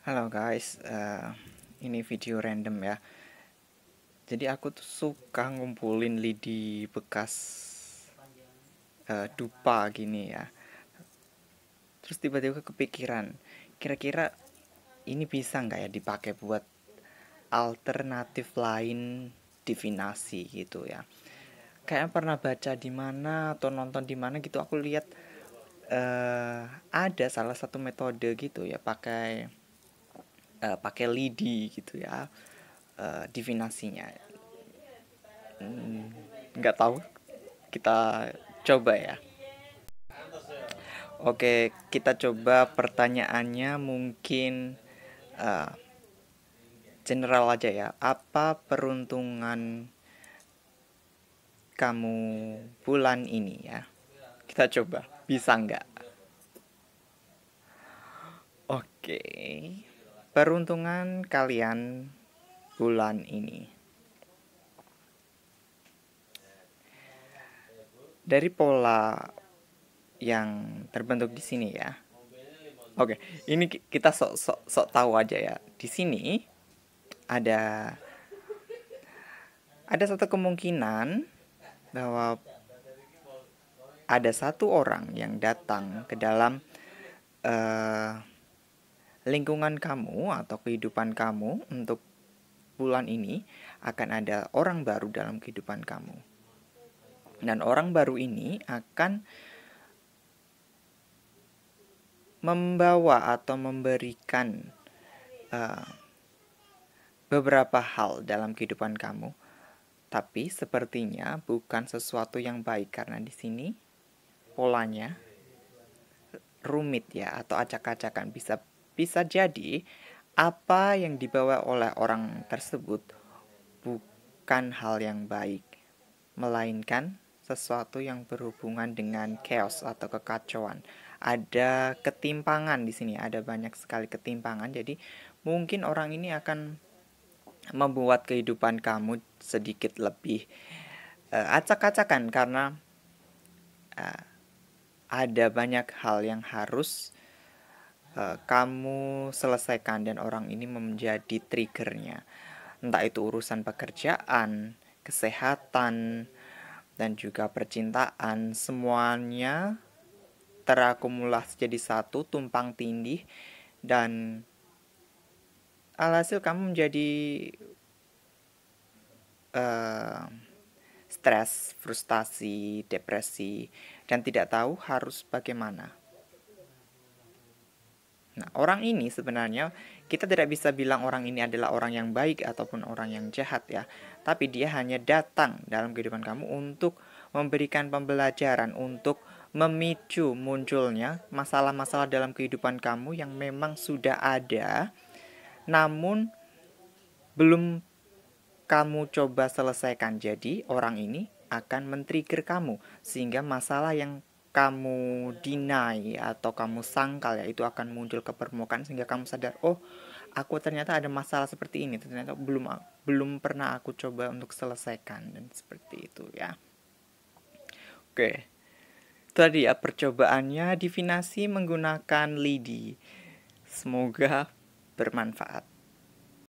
Halo guys, uh, ini video random ya. Jadi aku tuh suka ngumpulin lidi bekas uh, dupa gini ya. Terus tiba-tiba kepikiran, kira-kira ini bisa nggak ya dipakai buat alternatif lain divinasi gitu ya. kayak pernah baca di mana atau nonton di mana gitu aku lihat uh, ada salah satu metode gitu ya pakai uh, pakai lidi gitu ya uh, divinasinya hmm, nggak hmm, tahu kita coba ya oke kita coba pertanyaannya mungkin uh, general aja ya apa peruntungan kamu bulan ini ya kita coba bisa nggak oke Peruntungan kalian bulan ini. Dari pola yang terbentuk di sini ya. Oke, ini kita sok sok sok tahu aja ya. Di sini ada ada satu kemungkinan bahwa ada satu orang yang datang ke dalam uh, lingkungan kamu atau kehidupan kamu untuk bulan ini akan ada orang baru dalam kehidupan kamu. Dan orang baru ini akan membawa atau memberikan uh, beberapa hal dalam kehidupan kamu. Tapi sepertinya bukan sesuatu yang baik karena di sini polanya rumit ya atau acak-acakan bisa bisa jadi apa yang dibawa oleh orang tersebut bukan hal yang baik, melainkan sesuatu yang berhubungan dengan chaos atau kekacauan. Ada ketimpangan di sini, ada banyak sekali ketimpangan. Jadi, mungkin orang ini akan membuat kehidupan kamu sedikit lebih uh, acak-acakan karena uh, ada banyak hal yang harus Eh, kamu selesaikan dan orang ini menjadi triggernya entah itu urusan pekerjaan kesehatan dan juga percintaan semuanya terakumulasi jadi satu tumpang tindih dan alhasil kamu menjadi uh, stres, frustasi, depresi dan tidak tahu harus bagaimana. Nah, orang ini sebenarnya kita tidak bisa bilang orang ini adalah orang yang baik ataupun orang yang jahat ya, tapi dia hanya datang dalam kehidupan kamu untuk memberikan pembelajaran untuk memicu munculnya masalah-masalah dalam kehidupan kamu yang memang sudah ada namun belum kamu coba selesaikan. Jadi, orang ini akan men-trigger kamu sehingga masalah yang kamu deny atau kamu sangkal ya itu akan muncul ke permukaan sehingga kamu sadar oh aku ternyata ada masalah seperti ini ternyata belum belum pernah aku coba untuk selesaikan dan seperti itu ya oke tadi ya percobaannya divinasi menggunakan lidi semoga bermanfaat